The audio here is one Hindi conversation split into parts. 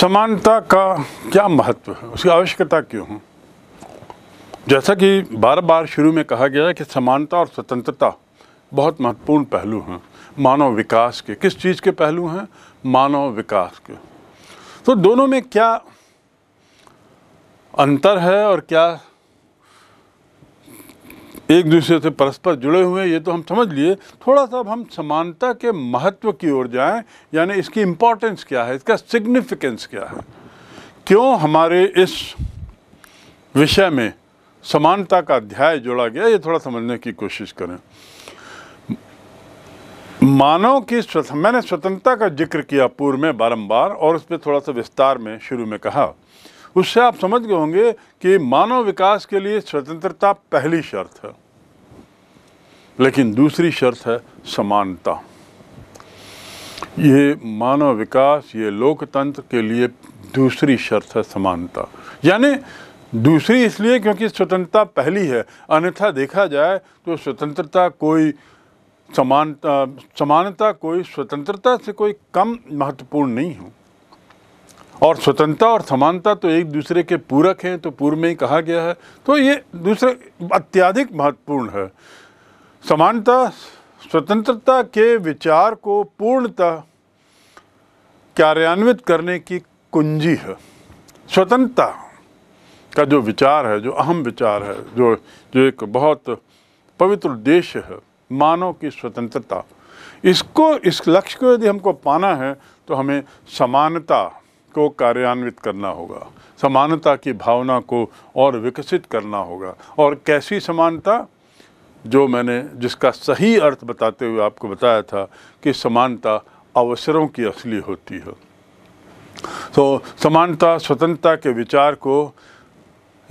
समानता का क्या महत्व है उसकी आवश्यकता क्यों है जैसा कि बार बार शुरू में कहा गया है कि समानता और स्वतंत्रता बहुत महत्वपूर्ण पहलू हैं मानव विकास के किस चीज़ के पहलू हैं मानव विकास के तो दोनों में क्या अंतर है और क्या एक दूसरे से परस्पर जुड़े हुए हैं ये तो हम समझ लिए थोड़ा सा हम समानता के महत्व की ओर जाएं यानी इसकी इम्पोर्टेंस क्या है इसका सिग्निफिकेंस क्या है क्यों हमारे इस विषय में समानता का अध्याय जोड़ा गया ये थोड़ा समझने की कोशिश करें मानव की स्वत मैंने स्वतंत्रता का जिक्र किया पूर्व में बारंबार और उस पर थोड़ा सा विस्तार में शुरू में कहा उससे आप समझ गए होंगे कि मानव विकास के लिए स्वतंत्रता पहली शर्त है लेकिन दूसरी शर्त है समानता ये मानव विकास ये लोकतंत्र के लिए दूसरी शर्त है समानता यानी दूसरी इसलिए क्योंकि स्वतंत्रता पहली है अन्यथा देखा जाए तो स्वतंत्रता कोई समानता समानता कोई स्वतंत्रता से कोई कम महत्वपूर्ण नहीं हो और स्वतंत्रता और समानता तो एक दूसरे के पूरक हैं तो पूर्व में ही कहा गया है तो ये दूसरे अत्याधिक महत्वपूर्ण है समानता स्वतंत्रता के विचार को पूर्णतः कार्यान्वित करने की कुंजी है स्वतंत्रता का जो विचार है जो अहम विचार है जो जो एक बहुत पवित्र उद्देश्य है मानव की स्वतंत्रता इसको इस लक्ष्य को यदि हमको पाना है तो हमें समानता को कार्यान्वित करना होगा समानता की भावना को और विकसित करना होगा और कैसी समानता जो मैंने जिसका सही अर्थ बताते हुए आपको बताया था कि समानता अवसरों की असली होती है तो समानता स्वतंत्रता के विचार को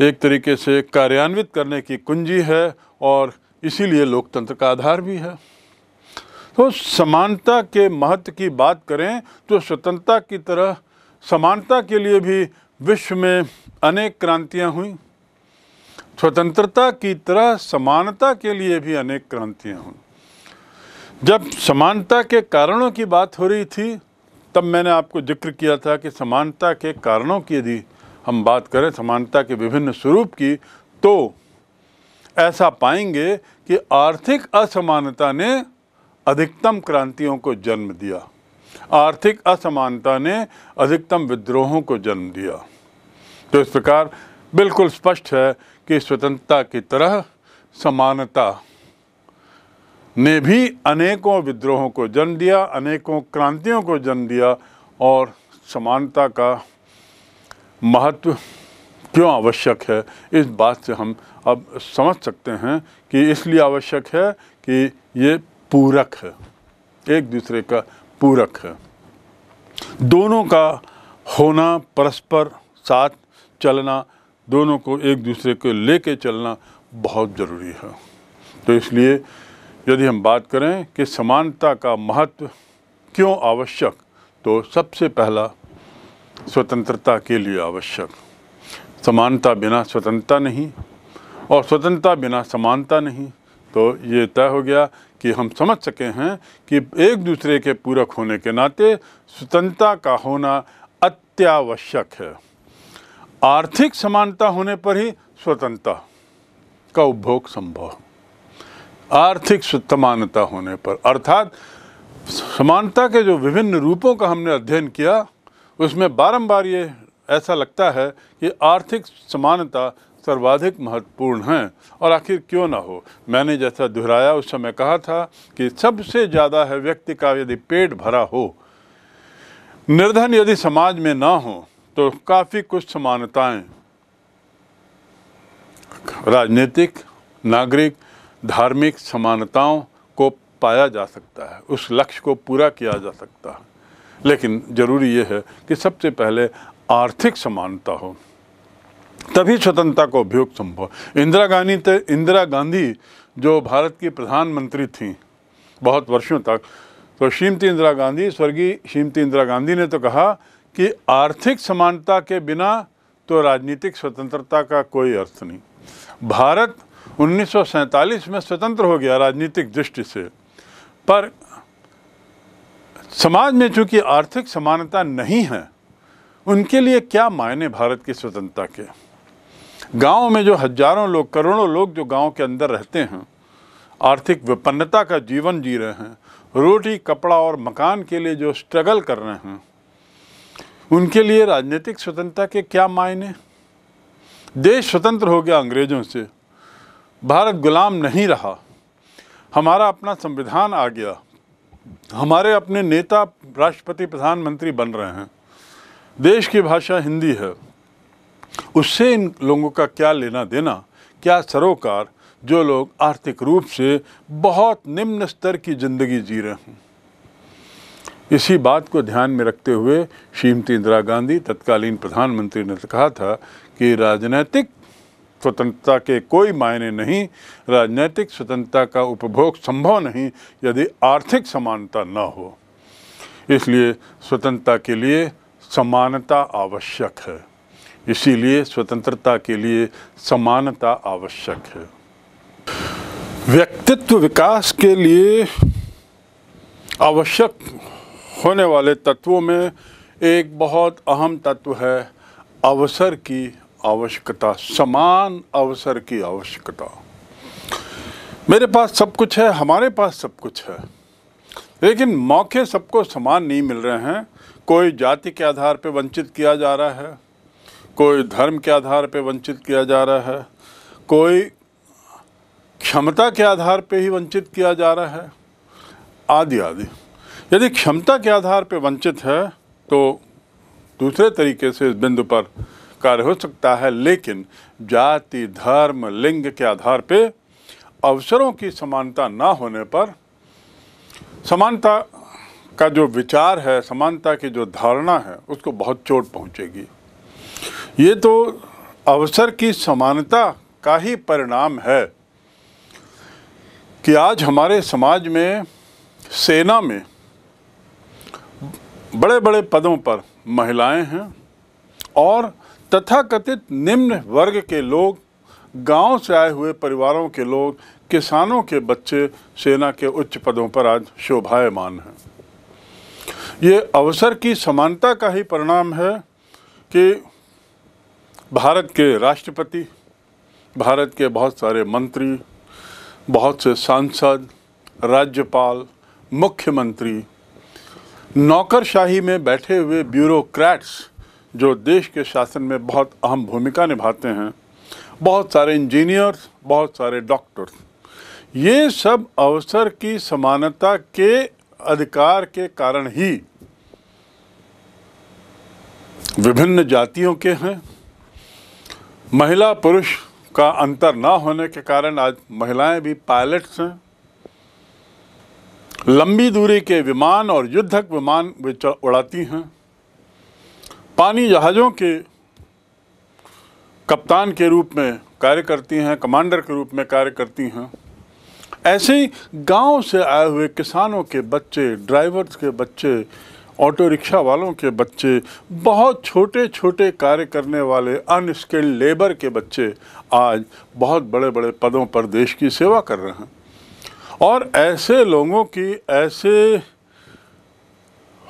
एक तरीके से कार्यान्वित करने की कुंजी है और इसीलिए लोकतंत्र का आधार भी है तो समानता के महत्व की बात करें तो स्वतंत्रता की तरह समानता के लिए भी विश्व में अनेक क्रांतियाँ हुई स्वतंत्रता की तरह समानता के लिए भी अनेक क्रांतियाँ हुई जब समानता के कारणों की बात हो रही थी तब मैंने आपको जिक्र किया था कि समानता के कारणों की यदि हम बात करें समानता के विभिन्न स्वरूप की तो ऐसा पाएंगे कि आर्थिक असमानता ने अधिकतम क्रांतियों को जन्म दिया आर्थिक असमानता ने अधिकतम विद्रोहों को जन्म दिया तो इस प्रकार बिल्कुल स्पष्ट है कि स्वतंत्रता की तरह समानता ने भी अनेकों विद्रोहों को जन्म दिया अनेकों क्रांतियों को जन्म दिया और समानता का महत्व क्यों आवश्यक है इस बात से हम अब समझ सकते हैं कि इसलिए आवश्यक है कि ये पूरक है एक दूसरे का पूरक है दोनों का होना परस्पर साथ चलना दोनों को एक दूसरे को लेके चलना बहुत ज़रूरी है तो इसलिए यदि हम बात करें कि समानता का महत्व क्यों आवश्यक तो सबसे पहला स्वतंत्रता के लिए आवश्यक समानता बिना स्वतंत्रता नहीं और स्वतंत्रता बिना समानता नहीं तो ये तय हो गया कि हम समझ सके हैं कि एक दूसरे के पूरक होने के नाते स्वतंत्रता का होना अत्यावश्यक है आर्थिक समानता होने पर ही स्वतंत्रता का उपभोग संभव आर्थिक समानता होने पर अर्थात समानता के जो विभिन्न रूपों का हमने अध्ययन किया उसमें बारंबार ये ऐसा लगता है कि आर्थिक समानता सर्वाधिक महत्वपूर्ण हैं और आखिर क्यों ना हो मैंने जैसा दोहराया उस समय कहा था कि सबसे ज़्यादा है व्यक्ति का यदि पेट भरा हो निर्धन यदि समाज में ना हो तो काफ़ी कुछ समानताएं राजनीतिक नागरिक धार्मिक समानताओं को पाया जा सकता है उस लक्ष्य को पूरा किया जा सकता है लेकिन ज़रूरी यह है कि सबसे पहले आर्थिक समानता हो तभी स्वतंत्रता को उपयोग संभव इंदिरा गांधी तो इंदिरा गांधी जो भारत की प्रधानमंत्री थी बहुत वर्षों तक तो श्रीमती इंदिरा गांधी स्वर्गीय श्रीमती इंदिरा गांधी ने तो कहा कि आर्थिक समानता के बिना तो राजनीतिक स्वतंत्रता का कोई अर्थ नहीं भारत उन्नीस में स्वतंत्र हो गया राजनीतिक दृष्टि से पर समाज में चूंकि आर्थिक समानता नहीं है उनके लिए क्या मायने भारत की स्वतंत्रता के गाँव में जो हजारों लोग करोड़ों लोग जो गाँव के अंदर रहते हैं आर्थिक विपन्नता का जीवन जी रहे हैं रोटी कपड़ा और मकान के लिए जो स्ट्रगल कर रहे हैं उनके लिए राजनीतिक स्वतंत्रता के क्या मायने देश स्वतंत्र हो गया अंग्रेज़ों से भारत गुलाम नहीं रहा हमारा अपना संविधान आ गया हमारे अपने नेता राष्ट्रपति प्रधानमंत्री बन रहे हैं देश की भाषा हिंदी है उससे इन लोगों का क्या लेना देना क्या सरोकार जो लोग आर्थिक रूप से बहुत निम्न स्तर की ज़िंदगी जी रहे हैं इसी बात को ध्यान में रखते हुए श्रीमती इंदिरा गांधी तत्कालीन प्रधानमंत्री ने कहा था कि राजनैतिक स्वतंत्रता के कोई मायने नहीं राजनैतिक स्वतंत्रता का उपभोग संभव नहीं यदि आर्थिक समानता न हो इसलिए स्वतंत्रता के लिए समानता आवश्यक है इसीलिए स्वतंत्रता के लिए समानता आवश्यक है व्यक्तित्व विकास के लिए आवश्यक होने वाले तत्वों में एक बहुत अहम तत्व है अवसर की आवश्यकता समान अवसर की आवश्यकता मेरे पास सब कुछ है हमारे पास सब कुछ है लेकिन मौके सबको समान नहीं मिल रहे हैं कोई जाति के आधार पर वंचित किया जा रहा है कोई धर्म के आधार पर वंचित किया जा रहा है कोई क्षमता के आधार पर ही वंचित किया जा रहा है आदि आदि यदि क्षमता के आधार पर वंचित है तो दूसरे तरीके से इस बिंदु पर कार्य हो सकता है लेकिन जाति धर्म लिंग के आधार पर अवसरों की समानता ना होने पर समानता का जो विचार है समानता की जो धारणा है उसको बहुत चोट पहुंचेगी ये तो अवसर की समानता का ही परिणाम है कि आज हमारे समाज में सेना में बड़े बड़े पदों पर महिलाएं हैं और तथाकथित निम्न वर्ग के लोग गांव से आए हुए परिवारों के लोग किसानों के बच्चे सेना के उच्च पदों पर आज शोभायमान हैं ये अवसर की समानता का ही परिणाम है कि भारत के राष्ट्रपति भारत के बहुत सारे मंत्री बहुत से सांसद राज्यपाल मुख्यमंत्री नौकरशाही में बैठे हुए ब्यूरोक्रेट्स जो देश के शासन में बहुत अहम भूमिका निभाते हैं बहुत सारे इंजीनियर्स बहुत सारे डॉक्टर्स ये सब अवसर की समानता के अधिकार के कारण ही विभिन्न जातियों के हैं महिला पुरुष का अंतर ना होने के कारण आज महिलाएं भी पायलट्स हैं लंबी दूरी के विमान और युद्धक विमान वे उड़ाती हैं पानी जहाज़ों के कप्तान के रूप में कार्य करती हैं कमांडर के रूप में कार्य करती हैं ऐसे ही गांव से आए हुए किसानों के बच्चे ड्राइवर्स के बच्चे ऑटो रिक्शा वालों के बच्चे बहुत छोटे छोटे कार्य करने वाले अनस्किल्ड लेबर के बच्चे आज बहुत बड़े बड़े पदों पर देश की सेवा कर रहे हैं और ऐसे लोगों की ऐसे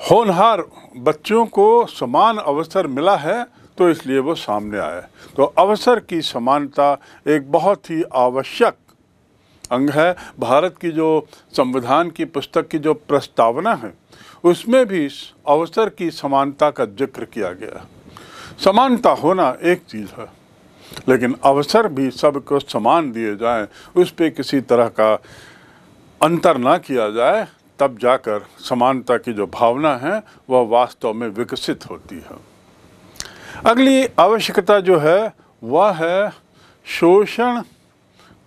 होनहार बच्चों को समान अवसर मिला है तो इसलिए वो सामने आया तो अवसर की समानता एक बहुत ही आवश्यक अंग है भारत की जो संविधान की पुस्तक की जो प्रस्तावना है उसमें भी इस अवसर की समानता का जिक्र किया गया समानता होना एक चीज़ है लेकिन अवसर भी सबको समान दिए जाएं उस पर किसी तरह का अंतर ना किया जाए तब जाकर समानता की जो भावना है वह वास्तव में विकसित होती है अगली आवश्यकता जो है वह है शोषण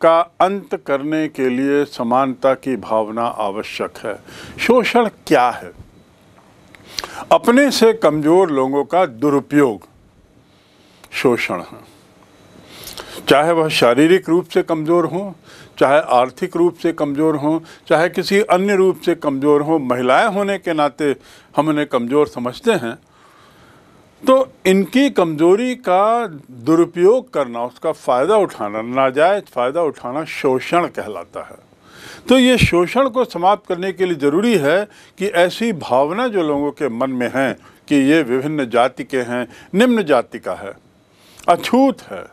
का अंत करने के लिए समानता की भावना आवश्यक है शोषण क्या है अपने से कमज़ोर लोगों का दुरुपयोग शोषण है चाहे वह शारीरिक रूप से कमज़ोर हो चाहे आर्थिक रूप से कमज़ोर हो चाहे किसी अन्य रूप से कमज़ोर हो महिलाएं होने के नाते हम उन्हें कमज़ोर समझते हैं तो इनकी कमज़ोरी का दुरुपयोग करना उसका फ़ायदा उठाना नाजायज़ फ़ायदा उठाना शोषण कहलाता है तो ये शोषण को समाप्त करने के लिए ज़रूरी है कि ऐसी भावना जो लोगों के मन में है कि ये विभिन्न जाति के हैं निम्न जाति का है अछूत है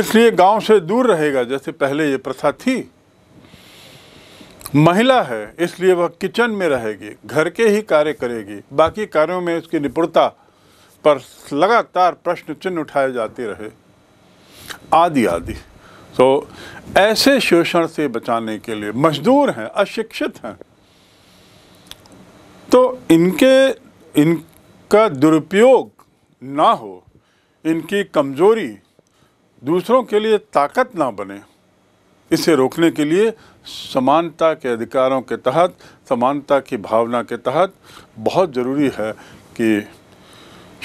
इसलिए गांव से दूर रहेगा जैसे पहले ये प्रथा थी महिला है इसलिए वह किचन में रहेगी घर के ही कार्य करेगी बाकी कार्यों में उसकी निपुणता पर लगातार प्रश्न चिन्ह उठाए जाते रहे आदि आदि तो ऐसे शोषण से बचाने के लिए मजदूर हैं अशिक्षित हैं तो इनके इनका दुरुपयोग ना हो इनकी कमजोरी दूसरों के लिए ताकत ना बने इसे रोकने के लिए समानता के अधिकारों के तहत समानता की भावना के तहत बहुत ज़रूरी है कि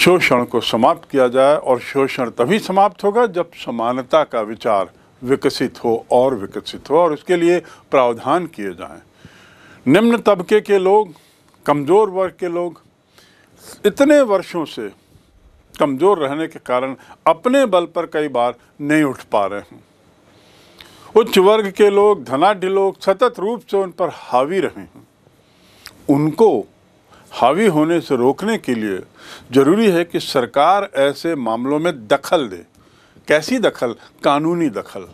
शोषण को समाप्त किया जाए और शोषण तभी समाप्त होगा जब समानता का विचार विकसित हो और विकसित हो और उसके लिए प्रावधान किए जाएं। निम्न तबके के लोग कमज़ोर वर्ग के लोग इतने वर्षों से कमज़ोर रहने के कारण अपने बल पर कई बार नहीं उठ पा रहे हैं उच्च वर्ग के लोग धनाढ़ लोग सतत रूप से उन पर हावी रहे हैं उनको हावी होने से रोकने के लिए ज़रूरी है कि सरकार ऐसे मामलों में दखल दे कैसी दखल कानूनी दखल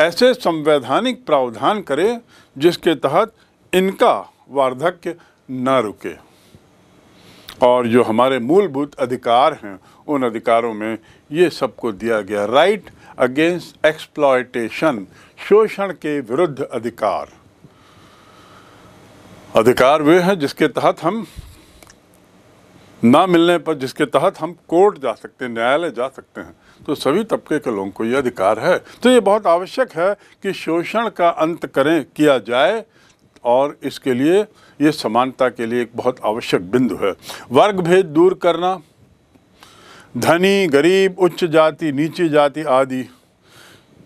ऐसे संवैधानिक प्रावधान करे जिसके तहत इनका वार्धक्य न रुके और जो हमारे मूलभूत अधिकार हैं उन अधिकारों में ये सबको दिया गया राइट अगेंस्ट एक्सप्लॉयटेशन शोषण के विरुद्ध अधिकार अधिकार वे हैं जिसके तहत हम ना मिलने पर जिसके तहत हम कोर्ट जा सकते हैं न्यायालय जा सकते हैं तो सभी तबके के लोगों को ये अधिकार है तो ये बहुत आवश्यक है कि शोषण का अंत करें किया जाए और इसके लिए ये समानता के लिए एक बहुत आवश्यक बिंदु है वर्ग भेद दूर करना धनी गरीब उच्च जाति नीची जाति आदि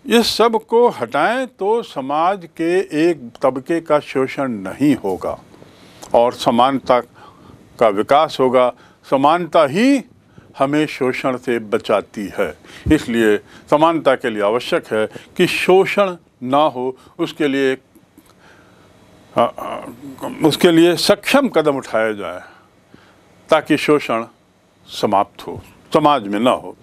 ये सब को हटाएं तो समाज के एक तबके का शोषण नहीं होगा और समानता का विकास होगा समानता ही हमें शोषण से बचाती है इसलिए समानता के लिए आवश्यक है कि शोषण ना हो उसके लिए उसके लिए सक्षम कदम उठाए जाए ताकि शोषण समाप्त हो समाज में ना हो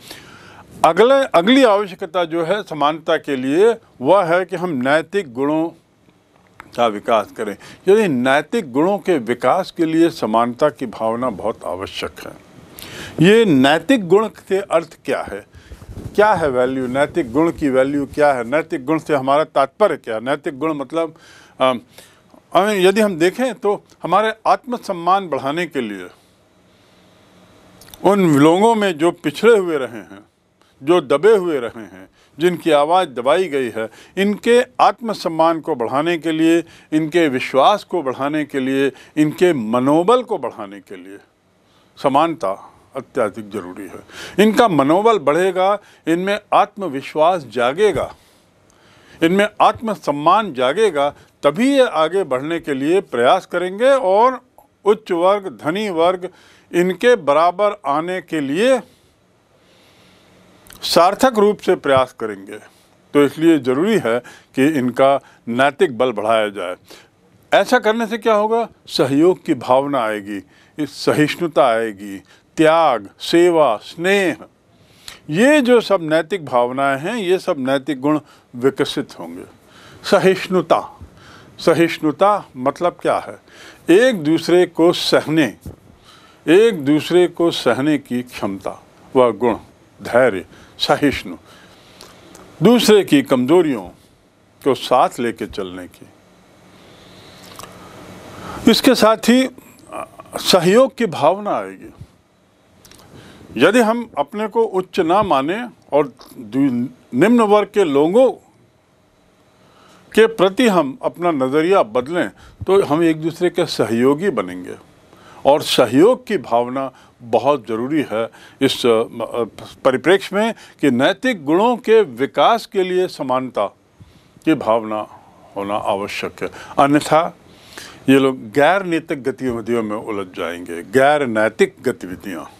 अगले अगली आवश्यकता जो है समानता के लिए वह है कि हम नैतिक गुणों का विकास करें यदि नैतिक गुणों के विकास के लिए समानता की भावना बहुत आवश्यक है ये नैतिक गुण के अर्थ क्या है क्या है वैल्यू नैतिक गुण की वैल्यू क्या है नैतिक गुण से हमारा तात्पर्य क्या है नैतिक गुण मतलब आ, यदि हम देखें तो हमारे आत्मसम्मान बढ़ाने के लिए उन लोगों में जो पिछड़े हुए रहे हैं जो दबे हुए रहे हैं जिनकी आवाज़ दबाई गई है इनके आत्मसम्मान को बढ़ाने के लिए इनके विश्वास को बढ़ाने के लिए इनके मनोबल को बढ़ाने के लिए समानता अत्यधिक जरूरी है इनका मनोबल बढ़ेगा इनमें आत्मविश्वास जागेगा इनमें आत्मसम्मान जागेगा तभी ये आगे बढ़ने के लिए प्रयास करेंगे और उच्च वर्ग धनी वर्ग इनके बराबर आने के लिए सार्थक रूप से प्रयास करेंगे तो इसलिए ज़रूरी है कि इनका नैतिक बल बढ़ाया जाए ऐसा करने से क्या होगा सहयोग की भावना आएगी इस सहिष्णुता आएगी त्याग सेवा स्नेह ये जो सब नैतिक भावनाएं हैं ये सब नैतिक गुण विकसित होंगे सहिष्णुता सहिष्णुता मतलब क्या है एक दूसरे को सहने एक दूसरे को सहने की क्षमता व गुण धैर्य सहिष्णु दूसरे की कमजोरियों को साथ लेके चलने की इसके साथ ही सहयोग की भावना आएगी यदि हम अपने को उच्च ना माने और निम्न वर्ग के लोगों के प्रति हम अपना नज़रिया बदलें तो हम एक दूसरे के सहयोगी बनेंगे और सहयोग की भावना बहुत ज़रूरी है इस परिप्रेक्ष्य में कि नैतिक गुणों के विकास के लिए समानता की भावना होना आवश्यक है अन्यथा ये लोग गैर नैतिक गतिविधियों में उलझ जाएंगे गैर नैतिक गतिविधियाँ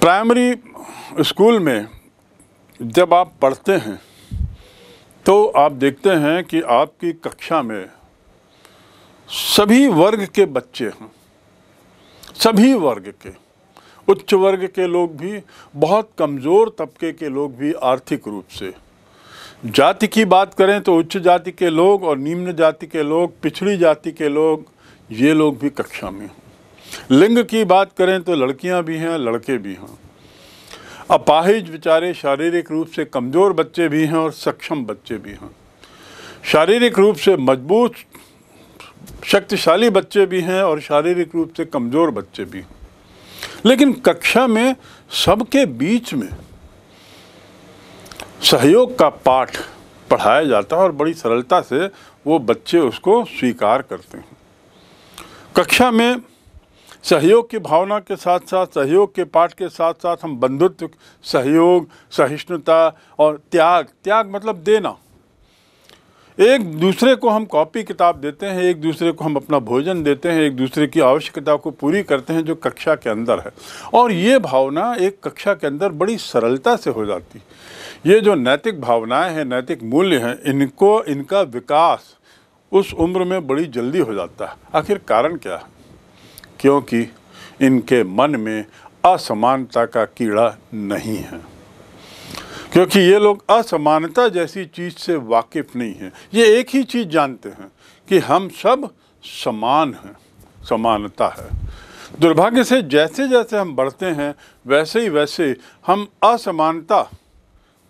प्राइमरी स्कूल में जब आप पढ़ते हैं तो आप देखते हैं कि आपकी कक्षा में सभी वर्ग के बच्चे हैं सभी वर्ग के उच्च वर्ग के लोग भी बहुत कमज़ोर तबके के लोग भी आर्थिक रूप से जाति की बात करें तो उच्च जाति के लोग और निम्न जाति के लोग पिछड़ी जाति के लोग ये लोग भी कक्षा में लिंग की बात करें तो लड़कियां भी हैं लड़के भी हैं अपाहिज बेचारे शारीरिक रूप से कमज़ोर बच्चे भी हैं और सक्षम बच्चे भी हैं शारीरिक रूप से मजबूत शक्तिशाली बच्चे भी हैं और शारीरिक रूप से कमज़ोर बच्चे भी हैं लेकिन कक्षा में सबके बीच में सहयोग का पाठ पढ़ाया जाता है और बड़ी सरलता से वो बच्चे उसको स्वीकार करते हैं कक्षा में सहयोग की भावना के साथ साथ सहयोग के पाठ के साथ साथ हम बंधुत्व सहयोग सहिष्णुता और त्याग त्याग मतलब देना एक दूसरे को हम कॉपी किताब देते हैं एक दूसरे को हम अपना भोजन देते हैं एक दूसरे की आवश्यकता को पूरी करते हैं जो कक्षा के अंदर है और ये भावना एक कक्षा के अंदर बड़ी सरलता से हो जाती ये जो नैतिक भावनाएं हैं नैतिक मूल्य हैं इनको इनका विकास उस उम्र में बड़ी जल्दी हो जाता है आखिर कारण क्या है क्योंकि इनके मन में असमानता का कीड़ा नहीं है क्योंकि ये लोग असमानता जैसी चीज़ से वाकिफ़ नहीं हैं ये एक ही चीज़ जानते हैं कि हम सब समान हैं समानता है दुर्भाग्य से जैसे जैसे हम बढ़ते हैं वैसे ही वैसे हम असमानता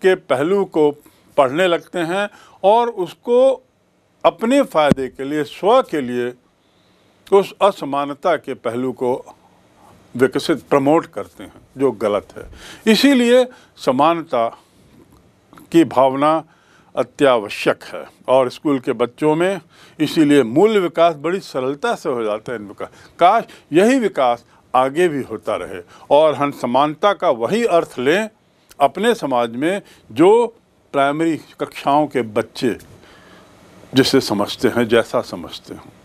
के पहलू को पढ़ने लगते हैं और उसको अपने फ़ायदे के लिए स्व के लिए उस असमानता के पहलू को विकसित प्रमोट करते हैं जो गलत है इसीलिए समानता की भावना अत्यावश्यक है और स्कूल के बच्चों में इसीलिए मूल विकास बड़ी सरलता से हो जाता है इन विकास काश यही विकास आगे भी होता रहे और हम समानता का वही अर्थ लें अपने समाज में जो प्राइमरी कक्षाओं के बच्चे जिसे समझते हैं जैसा समझते हैं